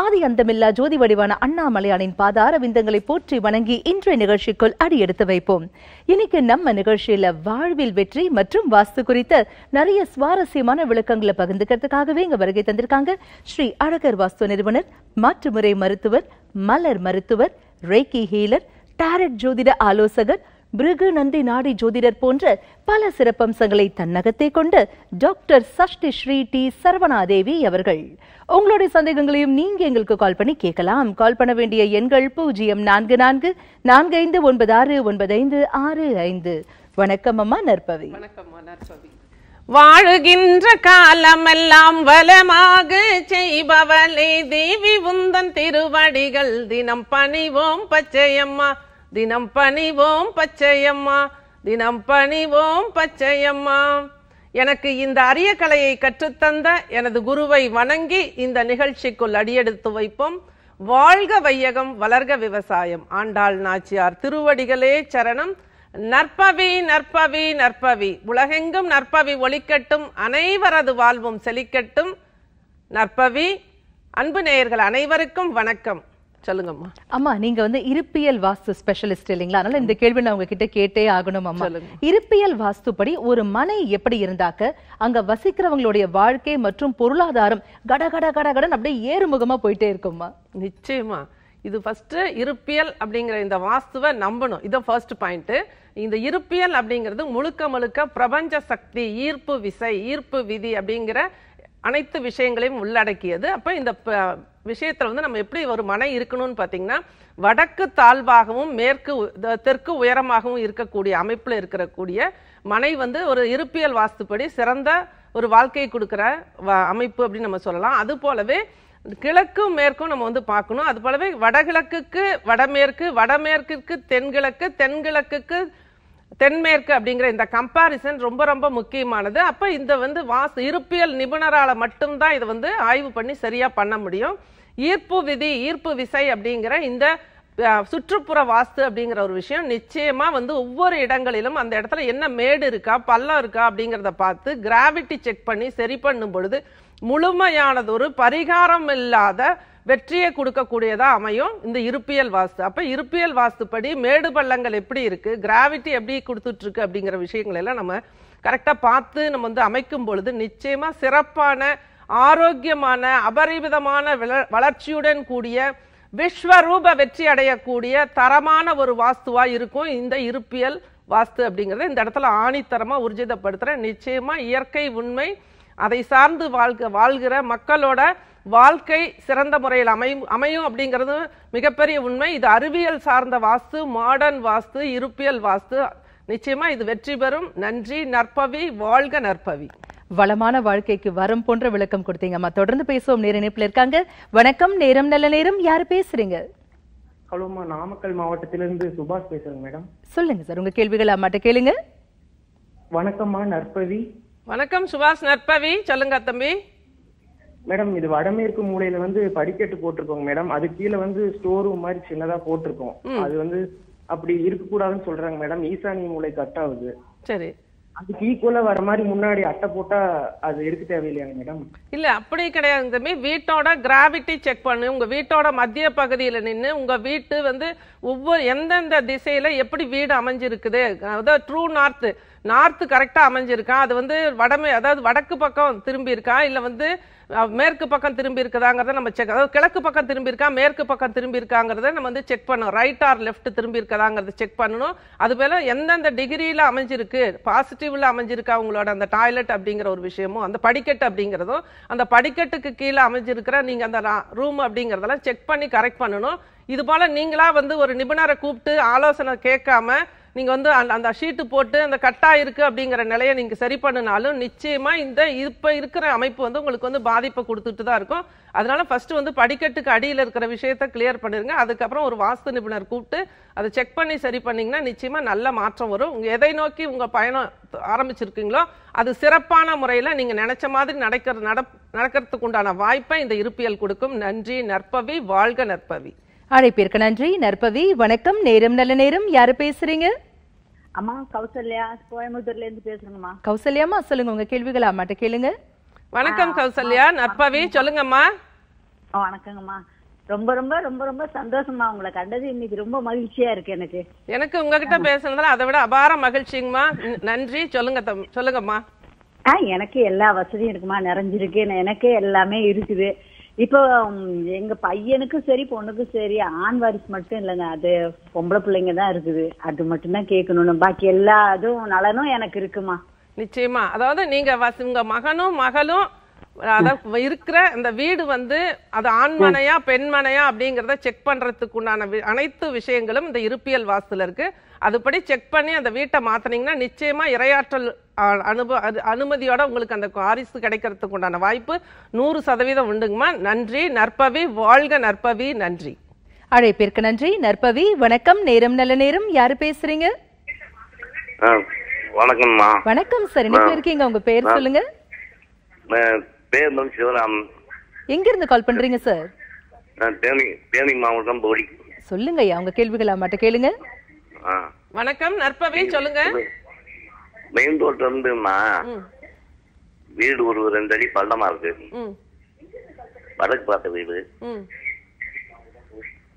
ஆதி அந்தமில்லா ஜோதி வடிவான அண்ணாமலையானின் பாதார விந்தங்களை போற்றி வணங்கி இன்றைய நிகழ்ச்சிக்குள் அடியெடுத்து வைப்போம் இன்னைக்கு நம்ம நிகழ்ச்சியில வாழ்வில் வெற்றி மற்றும் வாஸ்து குறித்த நிறைய சுவாரஸ்யமான விளக்கங்களை பகிர்ந்துக்கிறதுக்காகவே இங்க வருகை தந்திருக்காங்க ஸ்ரீ அழகர் வாஸ்து நிறுவனர் மாற்றுமுறை மருத்துவர் மலர் மருத்துவர் ரேக்கி ஹீலர் டாரட் ஜோதிட ஆலோசகர் பிருகு நந்தி நாடி ஜோதிடர் போன்ற பல சிறப்பம்சங்களை தன்னகத்தை கொண்டு டாக்டர் சஷ்டி ஸ்ரீ டி சரவணாதேவி அவர்கள் உங்களுடைய சந்தேகங்களையும் நீங்க எங்களுக்கு கால் பண்ணி கேட்கலாம் கால் பண்ண வேண்டிய எண்கள் பூஜ்ஜியம் நான்கு நான்கு நான்கு ஐந்து ஒன்பது ஆறு ஒன்பது ஐந்து ஆறு ஐந்து வணக்கம் அம்மா நற்பவி வாழுகின்ற காலமெல்லாம் வளமாக செய்பவளே தேவி உந்தன் திருவடிகள் தினம் பணிவோம் பச்சையம்மா தினம் பணிவோம் பச்சையம்மா தினம் பணிவோம் பச்சையம்மா எனக்கு இந்த அரிய கலையை கற்றுத்தந்த எனது குருவை வணங்கி இந்த நிகழ்ச்சிக்குள் அடியெடுத்து வைப்போம் வாழ்க வையகம் வளர்க விவசாயம் ஆண்டாள் நாச்சியார் திருவடிகளே சரணம் நற்பவி நற்பவி நற்பவி உலகெங்கும் நற்பவி ஒழிக்கட்டும் அனைவரது வாழ்வும் செழிக்கட்டும் நற்பவி அன்பு நேயர்கள் அனைவருக்கும் வணக்கம் சொல்லுங்கம்மா அம்மா நீங்க வந்து இருப்பியல் வாஸ்து ஸ்பெஷலிஸ்ட் இல்லைங்களா அதனால இந்த கேள்வி நான் உங்ககிட்ட கேட்டே ஆகணும் அம்மா இருப்பியல் வாஸ்துப்படி ஒரு மனை எப்படி இருந்தாக்க அங்க வசிக்கிறவங்களுடைய வாழ்க்கை மற்றும் பொருளாதாரம் கட கட கட கடன் அப்படியே ஏறுமுகமா போயிட்டே இருக்கும்மா நிச்சயமா இது ஃபஸ்ட்டு இருப்பியல் அப்படிங்கிற இந்த வாஸ்துவை நம்பணும் இதை ஃபர்ஸ்ட் பாயிண்ட் இந்த இருப்பியல் அப்படிங்கிறது முழுக்க முழுக்க பிரபஞ்ச சக்தி ஈர்ப்பு விசை ஈர்ப்பு விதி அப்படிங்கிற அனைத்து விஷயங்களையும் உள்ளடக்கியது அப்போ இந்த விஷயத்தில் வந்து நம்ம எப்படி ஒரு மனை இருக்கணும்னு பார்த்தீங்கன்னா வடக்கு தாழ்வாகவும் மேற்கு தெற்கு உயரமாகவும் இருக்கக்கூடிய அமைப்பில் இருக்கக்கூடிய மனை வந்து ஒரு இருப்பியல் வாஸ்துப்படி சிறந்த ஒரு வாழ்க்கையை கொடுக்குற அமைப்பு அப்படின்னு நம்ம சொல்லலாம் அது போலவே கிழக்கும் மேற்கும் நம்ம வந்து பார்க்கணும் அது போலவே வடகிழக்குக்கு வடமேற்கு வடமேற்கிற்கு தென்கிழக்கு தென்கிழக்குக்கு தென்மேற்கு அப்படிங்கிற இந்த கம்பாரிசன் ரொம்ப ரொம்ப முக்கியமானது அப்போ இந்த வந்து வாச இருப்பியல் நிபுணரால் மட்டும்தான் இதை வந்து ஆய்வு பண்ணி சரியாக பண்ண முடியும் ஈர்ப்பு விதி ஈர்ப்பு விசை அப்படிங்கிற இந்த சுற்றுப்புற வாஸ்து அப்படிங்கிற ஒரு விஷயம் நிச்சயமாக வந்து ஒவ்வொரு இடங்களிலும் அந்த இடத்துல என்ன மேடு இருக்கா பள்ளம் இருக்கா அப்படிங்கிறத பார்த்து கிராவிட்டி செக் பண்ணி சரி பண்ணும் பொழுது முழுமையானது ஒரு பரிகாரம் இல்லாத வெற்றியை கொடுக்கக்கூடியதாக அமையும் இந்த இருப்பியல் வாஸ்து அப்போ இருப்பியல் வாஸ்துப்படி மேடு பள்ளங்கள் எப்படி இருக்குது கிராவிட்டி எப்படி கொடுத்துட்ருக்கு அப்படிங்கிற விஷயங்கள் எல்லாம் நம்ம கரெக்டாக பார்த்து நம்ம வந்து அமைக்கும் பொழுது நிச்சயமாக சிறப்பான ஆரோக்கியமான அபரிமிதமான வளர்ச்சியுடன் கூடிய விஸ்வரூப வெற்றி அடையக்கூடிய தரமான ஒரு வாஸ்துவாக இருக்கும் இந்த இருப்பியல் வாஸ்து அப்படிங்கிறத இந்த இடத்துல ஆணித்தரமாக உறுதிதப்படுத்துகிறேன் நிச்சயமாக இயற்கை உண்மை அதை சார்ந்து வாழ்க வாழ்கிற மக்களோட வாழ்க்கை சிறந்த முறையில் அமையும் அமையும் அப்படிங்கிறது மிகப்பெரிய உண்மை இது அறிவியல் சார்ந்த வாஸ்து மாடர்ன் வாஸ்து இருப்பியல் வாஸ்து நிச்சயமா இது வெற்றி பெறும் நன்றி நற்பவி வாழ்க நற்பவி வளமான வாழ்க்கைக்கு வரம் போன்ற விளக்கம் கொடுத்தீங்க அம்மா தொடர்ந்து பேசுவோம் நேர இணைப்பில் இருக்காங்க வணக்கம் நேரம் நல்ல நேரம் யாரு பேசுறீங்க நாமக்கல் மாவட்டத்திலிருந்து சுபாஷ் பேசுறேங்க மேடம் சொல்லுங்க சார் உங்க கேள்விகள் அம்மாட்ட கேளுங்க வணக்கம்மா நற்பவி வணக்கம் சுபாஷ் நற்பவி சொல்லுங்க தம்பி மேடம் இது வடமேற்கு மூலையில வந்து படிக்கட்டு போட்டிருக்கோங்க மேடம் அது கீழே வந்து ஸ்டோர் ரூம் மாதிரி சின்னதா போட்டிருக்கோம் அது வந்து அப்படி இருக்கக்கூடாதுன்னு சொல்றாங்க மேடம் ஈசானி மூளை கட் ஆகுது சரி அதுக்கு ஈக்குவலா வர மாதிரி முன்னாடி அட்டை போட்டா அது எடுக்க தேவையில்லையாங்க மேடம் இல்ல அப்படி கிடையாது தம்பி வீட்டோட கிராவிட்டி செக் பண்ணு உங்க வீட்டோட மத்திய பகுதியில நின்று உங்க வீட்டு வந்து ஒவ்வொரு எந்தெந்த திசையில எப்படி வீடு அமைஞ்சிருக்குது அதாவது ட்ரூ நார்த் நார்த்து கரெக்டாக அமைஞ்சிருக்கான் அது வந்து வடமே அதாவது வடக்கு பக்கம் திரும்பி இல்லை வந்து மேற்கு பக்கம் திரும்பி இருக்குதாங்கிறத நம்ம செக் அதாவது கிழக்கு பக்கம் திரும்பி இருக்கா மேற்கு பக்கம் திரும்பி இருக்காங்கிறத நம்ம வந்து செக் பண்ணணும் ரைட் ஆர் லெஃப்ட் திரும்பி செக் பண்ணணும் அது மேலே எந்தெந்த டிகிரியில் அமைஞ்சிருக்கு பாசிட்டிவில் அமைஞ்சிருக்கா அவங்களோட அந்த டாய்லெட் அப்படிங்கிற ஒரு விஷயமும் அந்த படிக்கட்டு அப்படிங்கிறதும் அந்த படிக்கட்டுக்கு கீழே அமைஞ்சிருக்கிற நீங்கள் அந்த ரூம் அப்படிங்கிறதெல்லாம் செக் பண்ணி கரெக்ட் பண்ணணும் இது போல் நீங்களா வந்து ஒரு நிபுணரை கூப்பிட்டு ஆலோசனை கேட்காம நீங்கள் வந்து அந்த அந்த ஷீட்டு போட்டு அந்த கட்டாக இருக்குது அப்படிங்கிற நிலையை நீங்கள் சரி பண்ணினாலும் நிச்சயமாக இந்த இப்போ இருக்கிற அமைப்பு வந்து உங்களுக்கு வந்து பாதிப்பை கொடுத்துட்டு தான் இருக்கும் அதனால் ஃபஸ்ட்டு வந்து படிக்கட்டுக்கு அடியில் இருக்கிற விஷயத்த கிளியர் பண்ணிடுங்க அதுக்கப்புறம் ஒரு வாஸ்து நிபுணர் கூப்பிட்டு அதை செக் பண்ணி சரி பண்ணிங்கன்னா நிச்சயமாக நல்ல மாற்றம் வரும் உங்கள் எதை நோக்கி உங்கள் பயணம் ஆரம்பிச்சிருக்கீங்களோ அது சிறப்பான முறையில் நீங்கள் நினச்ச மாதிரி நடக்கிற நட நடக்கிறதுக்கு உண்டான வாய்ப்பை இந்த இருப்பியல் கொடுக்கும் நன்றி நற்பவி வாழ்க நற்பவி அழைப்பிற்கு நன்றி நற்பவி வணக்கம் நேரம் நல்ல நேரம் யாரு பேசுறீங்க அம்மா கௌசல்யா கோயம்புத்தூர்ல இருந்து பேசுறேங்கம்மா கௌசல்யாமா சொல்லுங்க உங்க கேள்விகள் அம்மாட்ட கேளுங்க வணக்கம் கௌசல்யா நற்பவி சொல்லுங்கம்மா வணக்கங்கம்மா ரொம்ப ரொம்ப ரொம்ப ரொம்ப சந்தோஷமா உங்களை கண்டது இன்னைக்கு ரொம்ப மகிழ்ச்சியா இருக்கு எனக்கு எனக்கு உங்ககிட்ட பேசுனதுல அதை விட அபார மகிழ்ச்சிங்கம்மா நன்றி சொல்லுங்க சொல்லுங்கம்மா எனக்கு எல்லா வசதியும் இருக்குமா நிறைஞ்சிருக்கு எனக்கே எல்லாமே இருக்குது இப்போ எங்க பையனுக்கும் சரி பொண்ணுக்கும் சரி ஆண் வாரிசு மட்டும் இல்லைங்க அது பொம்பளை பிள்ளைங்க தான் இருக்குது அது மட்டும் தான் கேட்கணும் பாக்கி எல்லா இதுவும் நலனும் எனக்கு இருக்குமா நிச்சயமா அதாவது நீங்க உங்க மகனும் மகளும் அதாவது இருக்கிற இந்த வீடு வந்து அது ஆண்மனையா பெண்மனையா அப்படிங்கறத செக் பண்றதுக்கு உண்டான அனைத்து விஷயங்களும் இந்த இருப்பியல் வாசல இருக்கு அதுபடி செக் பண்ணி அந்த வீட்டை மாற்றினீங்கன்னா நிச்சயமா இரையாற்றல் அனுப அது அனுமதியோட உங்களுக்கு அந்த வாரிசு கிடைக்கிறதுக்கு உண்டான வாய்ப்பு நூறு சதவீதம் உண்டுங்கம்மா நன்றி நற்பவி வாழ்க நற்பவி நன்றி அழைப்பிற்கு நன்றி நற்பவி வணக்கம் நேரம் நல்ல நேரம் யாரு பேசுறீங்க வணக்கம்மா வணக்கம் சார் என்ன இருக்கீங்க உங்க பேர் சொல்லுங்க பேர் சிவராம் எங்க இருந்து கால் பண்றீங்க சார் தேனி தேனி மாவட்டம் போடி சொல்லுங்க உங்க கேள்விகள் மட்டும் கேளுங்க வணக்கம் நற்பவி சொல்லுங்க மெயின் ரோட்ல இருந்துமா வீடு ஒரு ரெண்டு அடி பள்ளமா இருக்கு வடக்கு பார்த்த வீடு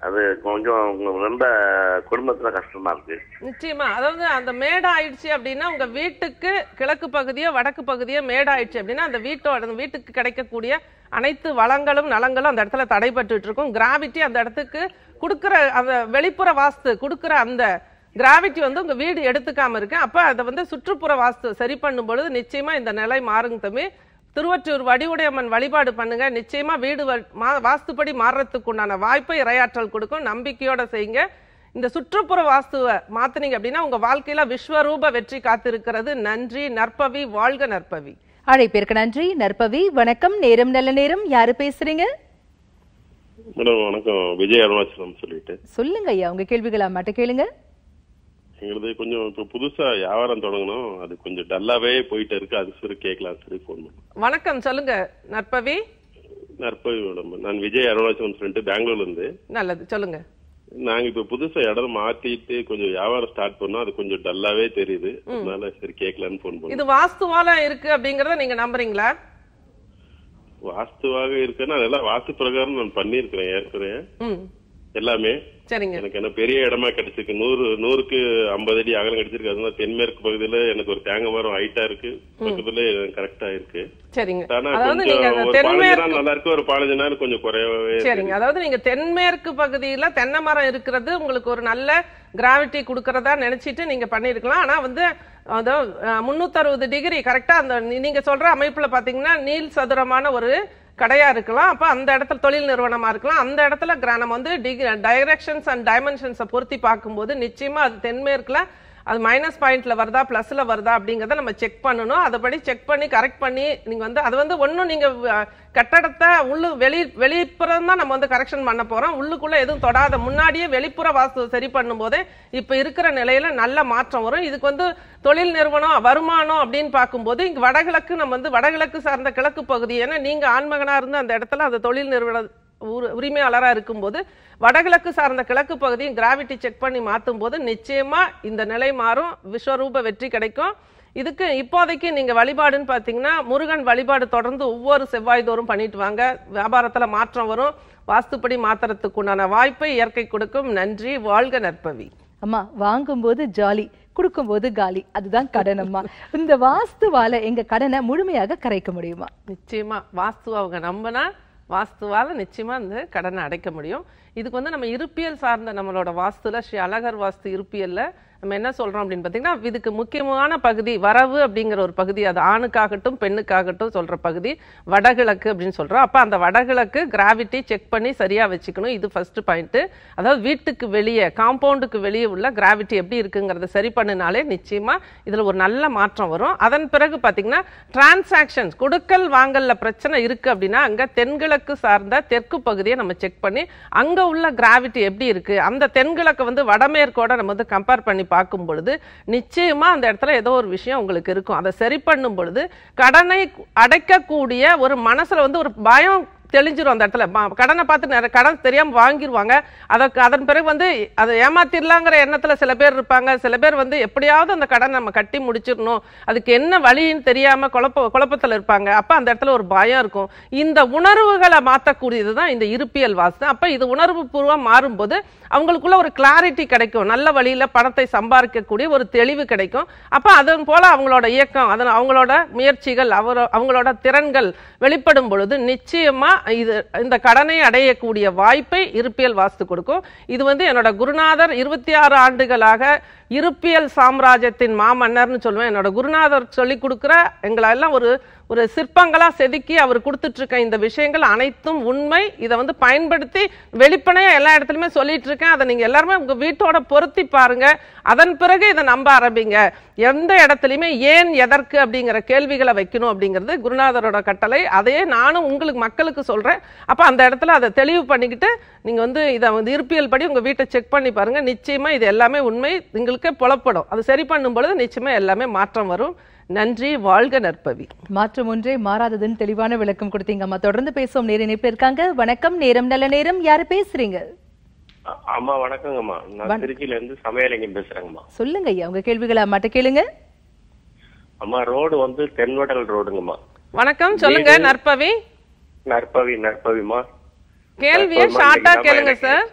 அது கொஞ்சம் ரொம்ப குடும்பத்துல கஷ்டமா இருக்கு நிச்சயமா அதாவது அந்த மேடாயிடுச்சு அப்படின்னா உங்க வீட்டுக்கு கிழக்கு பகுதியோ வடக்கு பகுதியோ மேடாயிடுச்சு அப்படின்னா அந்த வீட்டோட வீட்டுக்கு கிடைக்கக்கூடிய அனைத்து வளங்களும் நலங்களும் அந்த இடத்துல தடைபட்டு இருக்கும் கிராவிட்டி அந்த இடத்துக்கு கொடுக்குற அந்த வெளிப்புற வாஸ்து கொடுக்குற அந்த கிராவிட்டி வந்து உங்கள் வீடு எடுத்துக்காமல் இருக்கு அப்போ அதை வந்து சுற்றுப்புற வாஸ்து சரி பண்ணும் பொழுது நிச்சயமாக இந்த நிலை மாறுங்க தம்பி திருவற்றூர் வடிவுடையம்மன் வழிபாடு பண்ணுங்க நிச்சயமா வீடு வாஸ்துப்படி மாறுறதுக்கு உண்டான வாய்ப்பை இரையாற்றல் கொடுக்கும் நம்பிக்கையோட செய்யுங்க இந்த சுற்றுப்புற வாஸ்துவை மாத்தினீங்க அப்படின்னா உங்க வாழ்க்கையில விஸ்வரூப வெற்றி காத்திருக்கிறது நன்றி நற்பவி வாழ்க நற்பவி அழைப்பிற்கு நன்றி நற்பவி வணக்கம் நேரம் நல்ல நேரம் யாரு பேசுறீங்க மேடம் வணக்கம் விஜய் அருணாச்சலம் சொல்லிட்டு சொல்லுங்க ஐயா உங்க கேள்விகளா மட்டும் கேளுங்க எங்களுது கொஞ்சம் இப்போ புதுசா வியாபாரம் தொடங்கணும் அது கொஞ்சம் டல்லாவே போயிட்டு இருக்கு அது சரி கேட்கலாம் சரி போன வணக்கம் சொல்லுங்க நற்பவி நற்பவி மேடம் நான் விஜய் அருணாச்சலம் சொல்லிட்டு பெங்களூர்ல இருந்து நல்லது சொல்லுங்க நாங்க இப்ப புதுசா இடம் மாத்திட்டு கொஞ்சம் வியாபாரம் ஸ்டார்ட் பண்ணோம் அது கொஞ்சம் டல்லாவே தெரியுது அதனால சரி கேட்கலான்னு போன் பண்ணோம் இது வாஸ்துவால இருக்கு அப்படிங்கறத நீங்க நம்புறீங்களா வாஸ்துவாக இருக்குன்னா அதெல்லாம் வாஸ்து பிரகாரம் நான் பண்ணிருக்கிறேன் ஏற்கனவே எல்லாமே சரிங்க எனக்கு என்ன பெரிய இடமா கிடைச்சிருக்கு நூறு நூறுக்கு ஐம்பது அடி அகலம் கிடைச்சிருக்கு அதனால தென்மேற்கு பகுதியில எனக்கு ஒரு தேங்க மரம் ஹைட்டா இருக்கு பக்கத்துல கரெக்டா இருக்கு சரிங்க நல்லா இருக்கு ஒரு பாலஞ்சு நாள் கொஞ்சம் குறையவே சரிங்க அதாவது நீங்க தென்மேற்கு பகுதியில தென்னை மரம் இருக்கிறது உங்களுக்கு ஒரு நல்ல கிராவிட்டி கொடுக்கறதா நினைச்சிட்டு நீங்க பண்ணிருக்கலாம் ஆனா வந்து அதாவது முன்னூத்தி அறுபது டிகிரி கரெக்டா அந்த நீங்க சொல்ற அமைப்புல பாத்தீங்கன்னா நீல் சதுரமான ஒரு கடையாக இருக்கலாம் அப்போ அந்த இடத்துல தொழில் நிறுவனமாக இருக்கலாம் அந்த இடத்துல நம்ம வந்து டிகிரி டைரக்ஷன்ஸ் அண்ட் டைமென்ஷன்ஸை பொருத்தி பார்க்கும்போது நிச்சயமாக அது தென்மேற்கில் அது மைனஸ் பாயிண்ட்ல வருதா பிளஸ்ல வருதா அப்படிங்கிறத நம்ம செக் பண்ணணும் அதபடி செக் பண்ணி கரெக்ட் பண்ணி நீங்க வந்து அது வந்து ஒன்றும் நீங்க கட்டடத்தை உள்ளு வெளி வெளிப்புறம் தான் நம்ம வந்து கரெக்ஷன் பண்ண போறோம் உள்ளுக்குள்ள எதுவும் தொடாத முன்னாடியே வெளிப்புற வாஸ்து சரி போதே இப்ப இருக்கிற நிலையில நல்ல மாற்றம் வரும் இதுக்கு வந்து தொழில் நிறுவனம் வருமானம் அப்படின்னு பார்க்கும்போது இங்க வடகிழக்கு நம்ம வந்து வடகிழக்கு சார்ந்த கிழக்கு பகுதி ஏன்னா நீங்க ஆண்மகனா இருந்து அந்த இடத்துல அந்த தொழில் நிறுவனம் உரிமையாளராக இருக்கும்போது வடகிழக்கு சார்ந்த கிழக்கு பகுதியும் கிராவிட்டி செக் பண்ணி மாற்றும் போது நிச்சயமாக இந்த நிலை மாறும் விஸ்வரூப வெற்றி கிடைக்கும் இதுக்கு இப்போதைக்கு நீங்கள் வழிபாடுன்னு பார்த்தீங்கன்னா முருகன் வழிபாடு தொடர்ந்து ஒவ்வொரு செவ்வாய் தோறும் பண்ணிட்டு வாங்க வியாபாரத்தில் மாற்றம் வரும் வாஸ்துப்படி மாத்திரத்துக்கு உண்டான வாய்ப்பை இயற்கை கொடுக்கும் நன்றி வாழ்க நற்பவி அம்மா வாங்கும்போது ஜாலி கொடுக்கும்போது காலி அதுதான் கடனம்மா இந்த வாஸ்துவால எங்க கடனை முழுமையாக கரைக்க முடியுமா நிச்சயமா வாஸ்து அவங்க நம்பினா வாஸ்துவால் நிச்சயமாக அந்த கடனை அடைக்க முடியும் இதுக்கு வந்து நம்ம இருப்பியல் சார்ந்த நம்மளோட வாஸ்துல ஸ்ரீ அழகர் வாஸ்து இருப்பியல்ல நம்ம என்ன சொல்றோம் அப்படின்னு பாத்தீங்கன்னா இதுக்கு முக்கியமான பகுதி வரவு அப்படிங்கிற ஒரு பகுதி அது ஆணுக்காகட்டும் பெண்ணுக்காகட்டும் சொல்ற பகுதி வடகிழக்கு அப்படின்னு சொல்றோம் அப்ப அந்த வடகிழக்கு கிராவிட்டி செக் பண்ணி சரியா வச்சுக்கணும் இது ஃபர்ஸ்ட் பாயிண்ட் அதாவது வீட்டுக்கு வெளியே காம்பவுண்டுக்கு வெளியே உள்ள கிராவிட்டி எப்படி இருக்குங்கிறத சரி பண்ணினாலே நிச்சயமா இதுல ஒரு நல்ல மாற்றம் வரும் அதன் பிறகு பாத்தீங்கன்னா டிரான்சாக்ஷன்ஸ் கொடுக்கல் வாங்கல்ல பிரச்சனை இருக்கு அப்படின்னா அங்க தென்கிழக்கு சார்ந்த தெற்கு பகுதியை நம்ம செக் பண்ணி அங்க உள்ள கிராவிட்டி எப்படி இருக்குது அந்த தென்கிழக்கு வந்து வடமேற்கோட நம்ம வந்து கம்பேர் பண்ணி பார்க்கும் பொழுது நிச்சயமாக அந்த இடத்துல ஏதோ ஒரு விஷயம் உங்களுக்கு இருக்கும் அதை சரி பண்ணும் பொழுது கடனை அடைக்கக்கூடிய ஒரு மனசில் வந்து ஒரு பயம் தெளிஞ்சிரும் அந்த இடத்துல கடனை பார்த்து கடன் தெரியாமல் வாங்கிடுவாங்க அதற்கு அதன் பிறகு வந்து அதை ஏமாத்திடலாங்கிற எண்ணத்தில் சில பேர் இருப்பாங்க சில பேர் வந்து எப்படியாவது அந்த கடனை நம்ம கட்டி முடிச்சிடணும் அதுக்கு என்ன வழின்னு தெரியாமல் குழப்ப குழப்பத்தில் இருப்பாங்க அப்போ அந்த இடத்துல ஒரு பயம் இருக்கும் இந்த உணர்வுகளை மாற்றக்கூடியது தான் இந்த இருப்பியல் வாசனை அப்போ இது உணர்வு பூர்வம் மாறும்போது அவங்களுக்குள்ள ஒரு கிளாரிட்டி கிடைக்கும் நல்ல வழியில் பணத்தை சம்பாதிக்கக்கூடிய ஒரு தெளிவு கிடைக்கும் அப்போ அதன் போல் அவங்களோட இயக்கம் அதன் அவங்களோட முயற்சிகள் அவரோ அவங்களோட திறன்கள் வெளிப்படும் பொழுது நிச்சயமாக இது இந்த கடனை அடையக்கூடிய வாய்ப்பை இருப்பியல் வாஸ்து கொடுக்கும் இது வந்து என்னோட குருநாதர் இருபத்தி ஆறு ஆண்டுகளாக இருப்பியல் சாம்ராஜ்யத்தின் மாமன்னர்னு சொல்லுவேன் என்னோட குருநாதர் சொல்லி கொடுக்குற எங்களெல்லாம் ஒரு ஒரு சிற்பங்களாக செதுக்கி அவர் கொடுத்துட்ருக்க இந்த விஷயங்கள் அனைத்தும் உண்மை இதை வந்து பயன்படுத்தி வெளிப்படையாக எல்லா இடத்துலையுமே சொல்லிட்டு இருக்கேன் அதை நீங்கள் எல்லாருமே உங்கள் வீட்டோட பொருத்தி பாருங்க அதன் பிறகு இதை நம்ப ஆரம்பிங்க எந்த இடத்துலையுமே ஏன் எதற்கு அப்படிங்கிற கேள்விகளை வைக்கணும் அப்படிங்கிறது குருநாதரோட கட்டளை அதையே நானும் உங்களுக்கு மக்களுக்கு சொல்கிறேன் அப்போ அந்த இடத்துல அதை தெளிவு பண்ணிக்கிட்டு நீங்கள் வந்து இதை வந்து இருப்பியல் படி உங்கள் வீட்டை செக் பண்ணி பாருங்கள் நிச்சயமாக இது எல்லாமே உண்மை எங்களுக்கே புலப்படும் அது சரி பண்ணும் பொழுது நிச்சயமாக எல்லாமே மாற்றம் வரும் நன்றி வாழ்க நற்பவி மாற்றம் ஒன்றே மாறாததுன்னு தெளிவான விளக்கம் கொடுத்தீங்க அம்மா தொடர்ந்து பேசுவோம் நேர இணைப்பு இருக்காங்க வணக்கம் நேரம் நல்ல நேரம் யாரு பேசுறீங்க அம்மா வணக்கங்கம்மா நான் திருச்சியில இருந்து சமையலிங்கம் பேசுறேங்கம்மா சொல்லுங்க ஐயா உங்க கேள்விகளை அம்மாட்ட கேளுங்க அம்மா ரோடு வந்து தென்வடல் ரோடுங்கம்மா வணக்கம் சொல்லுங்க நற்பவி நற்பவி நற்பவிமா கேள்வியை ஷார்ட்டா கேளுங்க சார்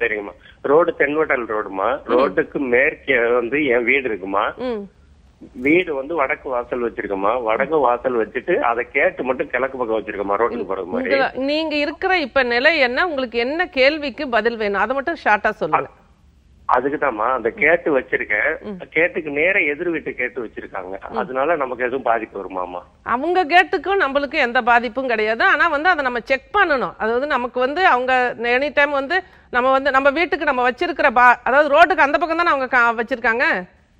சரிங்கம்மா ரோடு தென்வட்டல் ரோடுமா ரோடுக்கு மேற்கே வந்து என் வீடு இருக்குமா வீடு வந்து வடக்கு வாசல் வச்சிருக்கோமா வடக்கு வாசல் வச்சுட்டு அதை கேட்டு மட்டும் கிழக்கு பக்கம் வச்சிருக்கோமா ரோட்டுக்கு போற மாதிரி நீங்க இருக்கிற இப்ப நிலை என்ன உங்களுக்கு என்ன கேள்விக்கு பதில் வேணும் அதை மட்டும் ஷார்ட்டா சொல்லுங்க அதுக்குதாம்மா அந்த கேட்டு வச்சிருக்கேன் கேட்டுக்கு நேர எதிர் வீட்டு கேட்டு வச்சிருக்காங்க அதனால நமக்கு எதுவும் பாதிப்பு வருமாமா அவங்க கேட்டுக்கும் நம்மளுக்கும் எந்த பாதிப்பும் கிடையாது ஆனா வந்து அதை நம்ம செக் பண்ணணும் அதாவது நமக்கு வந்து அவங்க எனி டைம் வந்து நம்ம வந்து நம்ம வீட்டுக்கு நம்ம வச்சிருக்கிற பா அதாவது ரோட்டுக்கு அந்த பக்கம் தானே அவங்க வச்சிருக்காங்க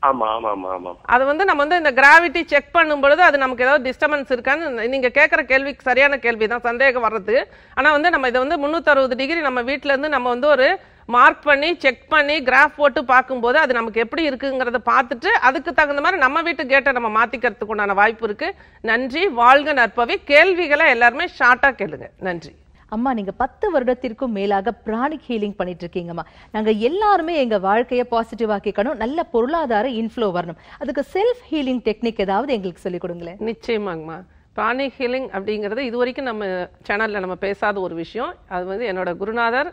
ஆமா ஆமா ஆமா ஆமா அது வந்து நம்ம வந்து இந்த கிராவிட்டி செக் பண்ணும் பொழுது அது நமக்கு ஏதாவது டிஸ்டர்பன்ஸ் இருக்கான்னு நீங்க கேட்கற கேள்விக்கு சரியான கேள்வி தான் சந்தேகம் வர்றது ஆனா வந்து நம்ம இதை வந்து முன்னூத்தி அறுபது டிகிரி நம்ம வீட்டுல இருந்து நம்ம வந்து ஒரு மார்க் பண்ணி செக் பண்ணி கிராஃப் போட்டு பார்க்கும்போது அது நமக்கு எப்படி இருக்குங்கிறத பார்த்துட்டு அதுக்கு தகுந்த மாதிரி நம்ம வீட்டு கேட்டை நம்ம மாற்றிக்கிறதுக்கு உண்டான வாய்ப்பு இருக்குது நன்றி வாழ்க நற்பவி கேள்விகளை எல்லாருமே ஷார்ட்டாக கேளுங்க நன்றி அம்மா நீங்க பத்து வருடத்திற்கும் மேலாக பிராணிக் ஹீலிங் பண்ணிட்டு இருக்கீங்கம்மா நாங்க எல்லாருமே எங்க வாழ்க்கையை பாசிட்டிவ் ஆக்கிக்கணும் நல்ல பொருளாதார இன்ஃப்ளோ வரணும் அதுக்கு செல்ஃப் ஹீலிங் டெக்னிக் ஏதாவது எங்களுக்கு சொல்லிக் கொடுங்களேன் நிச்சயமாங்கம்மா பிராணிக் ஹீலிங் அப்படிங்கிறது இது வரைக்கும் நம்ம சேனல்ல நம்ம பேசாத ஒரு விஷயம் அது வந்து என்னோட குருநாதர்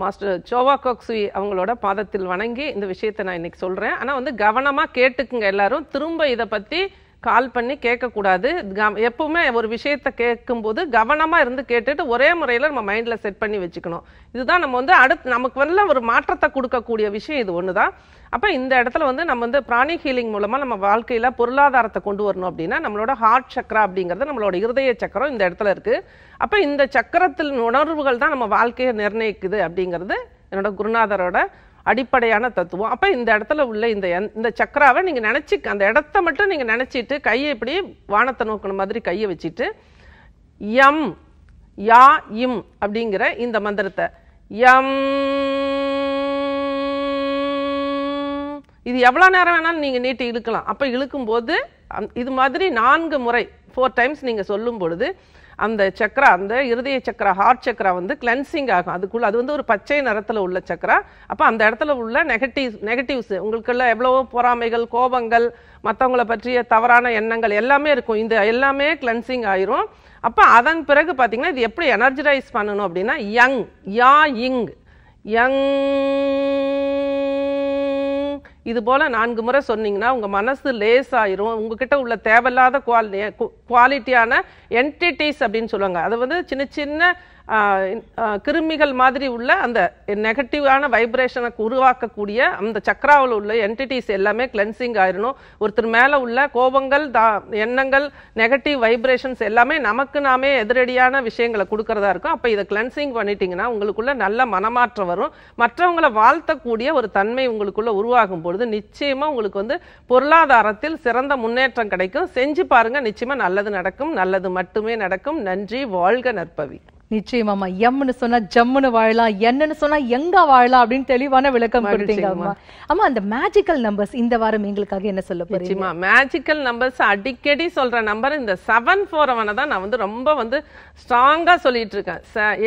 மாஸ்டர் சோவா கோக்ஸுவி அவங்களோட பாதத்தில் வணங்கி இந்த விஷயத்தை நான் இன்னைக்கு சொல்கிறேன் ஆனால் வந்து கவனமாக கேட்டுக்குங்க எல்லாரும் திரும்ப இதை பற்றி கால் பண்ணி கேட்கக்கூடாது எப்பவுமே ஒரு விஷயத்தை கேட்கும்போது கவனமாக இருந்து கேட்டுட்டு ஒரே முறையில் நம்ம மைண்டில் செட் பண்ணி வச்சுக்கணும் இதுதான் நம்ம வந்து அடுத்து நமக்கு வந்து ஒரு மாற்றத்தை கொடுக்கக்கூடிய விஷயம் இது ஒன்று தான் அப்போ இந்த இடத்துல வந்து நம்ம வந்து பிராணி ஹீலிங் மூலமாக நம்ம வாழ்க்கையில் பொருளாதாரத்தை கொண்டு வரணும் அப்படின்னா நம்மளோட ஹார்ட் சக்கரா அப்படிங்கிறது நம்மளோட இருதய சக்கரம் இந்த இடத்துல இருக்குது அப்போ இந்த சக்கரத்தில் உணர்வுகள் தான் நம்ம வாழ்க்கையை நிர்ணயிக்குது அப்படிங்கிறது என்னோட குருநாதரோட அடிப்படையான தத்துவம் அப்போ இந்த இடத்துல உள்ள இந்த இந்த சக்கராவை நீங்கள் நினச்சி அந்த இடத்த மட்டும் நீங்கள் நினச்சிட்டு கையை இப்படி வானத்தை நோக்கின மாதிரி கையை வச்சுட்டு எம் யா இம் அப்படிங்கிற இந்த மந்திரத்தை எம் இது எவ்வளோ நேரம் வேணாலும் நீங்கள் நீட்டி இழுக்கலாம் அப்போ இழுக்கும்போது இது மாதிரி நான்கு முறை ஃபோர் டைம்ஸ் நீங்கள் சொல்லும் பொழுது அந்த சக்கரா அந்த இருதய சக்கரா ஹார்ட் சக்கரா வந்து கிளென்சிங் ஆகும் அதுக்குள்ள அது வந்து ஒரு பச்சை நிறத்தில் உள்ள சக்கரா அப்போ அந்த இடத்துல உள்ள நெகட்டிவ் நெகட்டிவ்ஸ் உங்களுக்குள்ள எவ்வளவோ பொறாமைகள் கோபங்கள் மற்றவங்களை பற்றிய தவறான எண்ணங்கள் எல்லாமே இருக்கும் இந்த எல்லாமே கிளென்சிங் ஆயிரும் அப்போ அதன் பிறகு பார்த்தீங்கன்னா இது எப்படி எனர்ஜரைஸ் பண்ணணும் அப்படின்னா யங் யா இங் யங் இது போல் நான்கு முறை சொன்னீங்கன்னா உங்கள் மனசு லேஸாயிரும் உங்ககிட்ட உள்ள தேவையில்லாத குவாலிட்டியான என்டிட்டிஸ் அப்படின்னு சொல்லுவாங்க அது வந்து சின்ன சின்ன கிருமிகள் மாதிரி உள்ள அந்த நெகட்டிவான வைப்ரேஷனை உருவாக்கக்கூடிய அந்த சக்கராவில் உள்ள என்டிட்டிஸ் எல்லாமே கிளென்சிங் ஆயிடணும் ஒருத்தர் மேலே உள்ள கோபங்கள் தா எண்ணங்கள் நெகட்டிவ் வைப்ரேஷன்ஸ் எல்லாமே நமக்கு நாமே எதிரடியான விஷயங்களை கொடுக்கறதா இருக்கும் அப்போ இதை கிளென்சிங் பண்ணிட்டீங்கன்னா உங்களுக்குள்ள நல்ல மனமாற்றம் வரும் மற்றவங்களை வாழ்த்தக்கூடிய ஒரு தன்மை உங்களுக்குள்ள உருவாகும் பொழுது நிச்சயமாக உங்களுக்கு வந்து பொருளாதாரத்தில் சிறந்த முன்னேற்றம் கிடைக்கும் செஞ்சு பாருங்கள் நிச்சயமாக நல்லது நடக்கும் நல்லது மட்டுமே நடக்கும் நன்றி வாழ்க நற்பவி நிச்சயமாமா எம்னு சொன்னா ஜம்முன்னு வாழலாம் என்னன்னு சொன்னா எங்க வாழலாம் அப்படின்னு தெளிவான விளக்கம் கொடுத்தீங்க அம்மா அந்த மேஜிக்கல் நம்பர்ஸ் இந்த வாரம் எங்களுக்காக என்ன சொல்ல போறீங்க மேஜிக்கல் நம்பர்ஸ் அடிக்கடி சொல்ற நம்பர் இந்த செவன் ஃபோர் தான் நான் வந்து ரொம்ப வந்து ஸ்ட்ராங்கா சொல்லிட்டு இருக்கேன்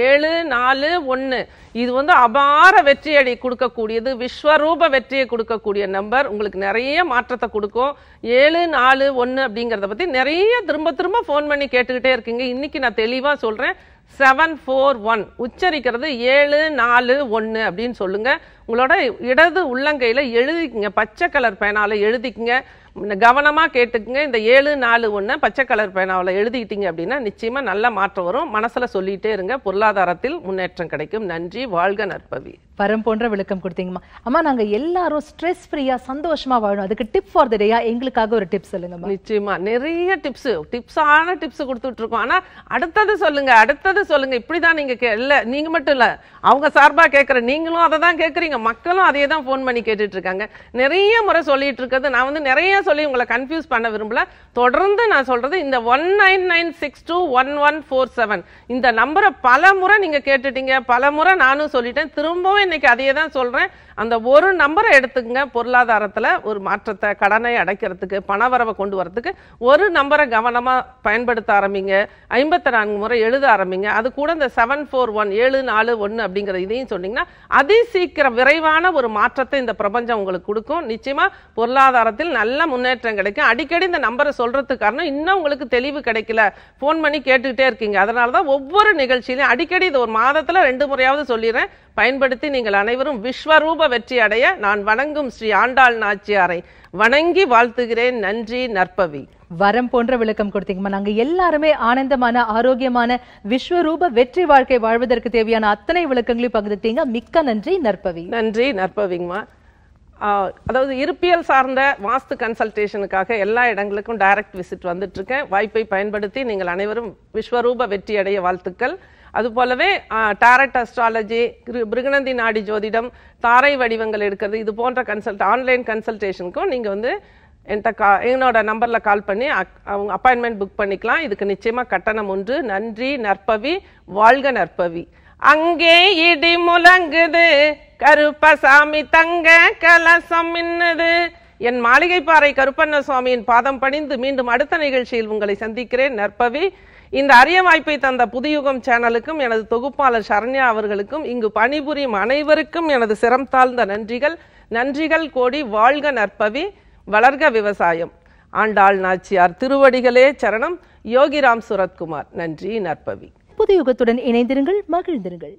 ஏழு நாலு ஒன்னு இது வந்து அபார வெற்றியடை கொடுக்கக்கூடியது விஸ்வரூப வெற்றியை கொடுக்கக்கூடிய நம்பர் உங்களுக்கு நிறைய மாற்றத்தை கொடுக்கும் ஏழு நாலு ஒன்று அப்படிங்கிறத பற்றி நிறைய திரும்ப திரும்ப ஃபோன் பண்ணி கேட்டுக்கிட்டே இருக்கீங்க இன்னைக்கு நான் தெளிவாக சொல்கிறேன் செவன் ஃபோர் ஒன் உச்சரிக்கிறது ஏழு நாலு ஒன்று அப்படின்னு சொல்லுங்கள் உங்களோட இடது உள்ளங்கையில் எழுதிக்குங்க பச்சை கலர் பேனாவில் எழுதிக்குங்க கவனமாக கேட்டுக்குங்க இந்த ஏழு நாலு ஒன்று பச்சை கலர் பேனாவில் எழுதிக்கிட்டீங்க அப்படின்னா நிச்சயமாக நல்ல மாற்றம் வரும் மனசில் சொல்லிகிட்டே இருங்க பொருளாதாரத்தில் முன்னேற்றம் கிடைக்கும் நன்றி வாழ்க நற்பவி பரம் போன்ற விளக்கம் கொடுத்தீங்கம்மா அம்மா நாங்க எல்லாரும் ஸ்ட்ரெஸ் ஃப்ரீயா சந்தோஷமா வாழணும் அதுக்கு டிப் ஃபார் தி டேயா எங்களுக்காக ஒரு டிப்ஸ் சொல்லுங்க நிச்சயமா நிறைய டிப்ஸ் டிப்ஸான டிப்ஸ் கொடுத்துட்டு இருக்கோம் ஆனா அடுத்தது சொல்லுங்க அடுத்தது சொல்லுங்க தான் நீங்க இல்ல நீங்க மட்டும் இல்ல அவங்க சார்பா கேக்குற நீங்களும் அதை தான் கேக்குறீங்க மக்களும் அதே தான் போன் பண்ணி கேட்டுட்டு இருக்காங்க நிறைய முறை சொல்லிட்டு இருக்கிறது நான் வந்து நிறைய சொல்லி உங்களை கன்ஃபியூஸ் பண்ண விரும்பல தொடர்ந்து நான் சொல்றது இந்த one nine nine six two one one four seven இந்த நம்பரை பல முறை நீங்க கேட்டுட்டீங்க பல முறை நானும் சொல்லிட்டேன் திரும்பவும் ni que ayer dan அந்த ஒரு நம்பரை எடுத்துங்க பொருளாதாரத்தில் ஒரு மாற்றத்தை கடனை அடைக்கிறதுக்கு பணவரவை கொண்டு வரத்துக்கு ஒரு நம்பரை கவனமாக பயன்படுத்த ஆரம்பிங்க ஐம்பத்தி நான்கு முறை எழுத ஆரம்பிங்க அது கூட இந்த செவன் ஃபோர் ஒன் ஏழு நாலு ஒன்று அப்படிங்கிற இதையும் சொன்னீங்கன்னா அதி சீக்கிரம் விரைவான ஒரு மாற்றத்தை இந்த பிரபஞ்சம் உங்களுக்கு கொடுக்கும் நிச்சயமாக பொருளாதாரத்தில் நல்ல முன்னேற்றம் கிடைக்கும் அடிக்கடி இந்த நம்பரை சொல்கிறதுக்கு காரணம் இன்னும் உங்களுக்கு தெளிவு கிடைக்கல ஃபோன் பண்ணி கேட்டுக்கிட்டே இருக்கீங்க அதனால தான் ஒவ்வொரு நிகழ்ச்சியிலையும் அடிக்கடி இது ஒரு மாதத்தில் ரெண்டு முறையாவது சொல்லிடுறேன் பயன்படுத்தி நீங்கள் அனைவரும் விஸ்வரூப வெற்றி அடைய நான் வணங்கும் ஸ்ரீ ஆண்டாள் நாச்சியாரை வணங்கி வாழ்த்துகிறேன் நன்றி நற்பவி வரம் போன்ற விளக்கம் கொடுத்தீங்கம்மா நாங்க எல்லாருமே ஆனந்தமான ஆரோக்கியமான விஸ்வரூப வெற்றி வாழ்க்கை வாழ்வதற்கு தேவையான அத்தனை விளக்கங்களையும் பகிர்ந்துட்டீங்க மிக்க நன்றி நற்பவி நன்றி நற்பவிங்கம்மா அதாவது இருப்பியல் சார்ந்த வாஸ்து கன்சல்டேஷனுக்காக எல்லா இடங்களுக்கும் டைரக்ட் விசிட் வந்துட்டு இருக்கேன் வாய்ப்பை பயன்படுத்தி நீங்கள் அனைவரும் விஸ்வரூப வெற்றி அடைய வாழ்த்துக்கள் அது போலவே டேரட் அஸ்ட்ராலஜி பிருகநந்தி நாடி ஜோதிடம் தாரை வடிவங்கள் எடுக்கிறது இது போன்ற கன்சல்ட் ஆன்லைன் கன்சல்டேஷனுக்கும் நீங்கள் வந்து என்கிட்ட கா என்னோட நம்பரில் கால் பண்ணி அவங்க அப்பாயின்மெண்ட் புக் பண்ணிக்கலாம் இதுக்கு நிச்சயமாக கட்டணம் ஒன்று நன்றி நற்பவி வாழ்க நற்பவி அங்கே இடி முழங்குது கருப்பசாமி தங்க கலசம் மின்னது என் மாளிகைப்பாறை கருப்பண்ண சுவாமியின் பாதம் பணிந்து மீண்டும் அடுத்த நிகழ்ச்சியில் உங்களை சந்திக்கிறேன் நற்பவி இந்த அரிய வாய்ப்பை தந்த புதியுகம் சேனலுக்கும் எனது தொகுப்பாளர் சரண்யா அவர்களுக்கும் இங்கு பணிபுரியும் அனைவருக்கும் எனது சிரம் தாழ்ந்த நன்றிகள் நன்றிகள் கோடி வாழ்க நற்பவி வளர்க விவசாயம் ஆண்டாள் நாச்சியார் திருவடிகளே சரணம் யோகிராம் சுரத்குமார் நன்றி நற்பவி புதியுகத்துடன் இணைந்திருங்கள் மகிழ்ந்திருங்கள்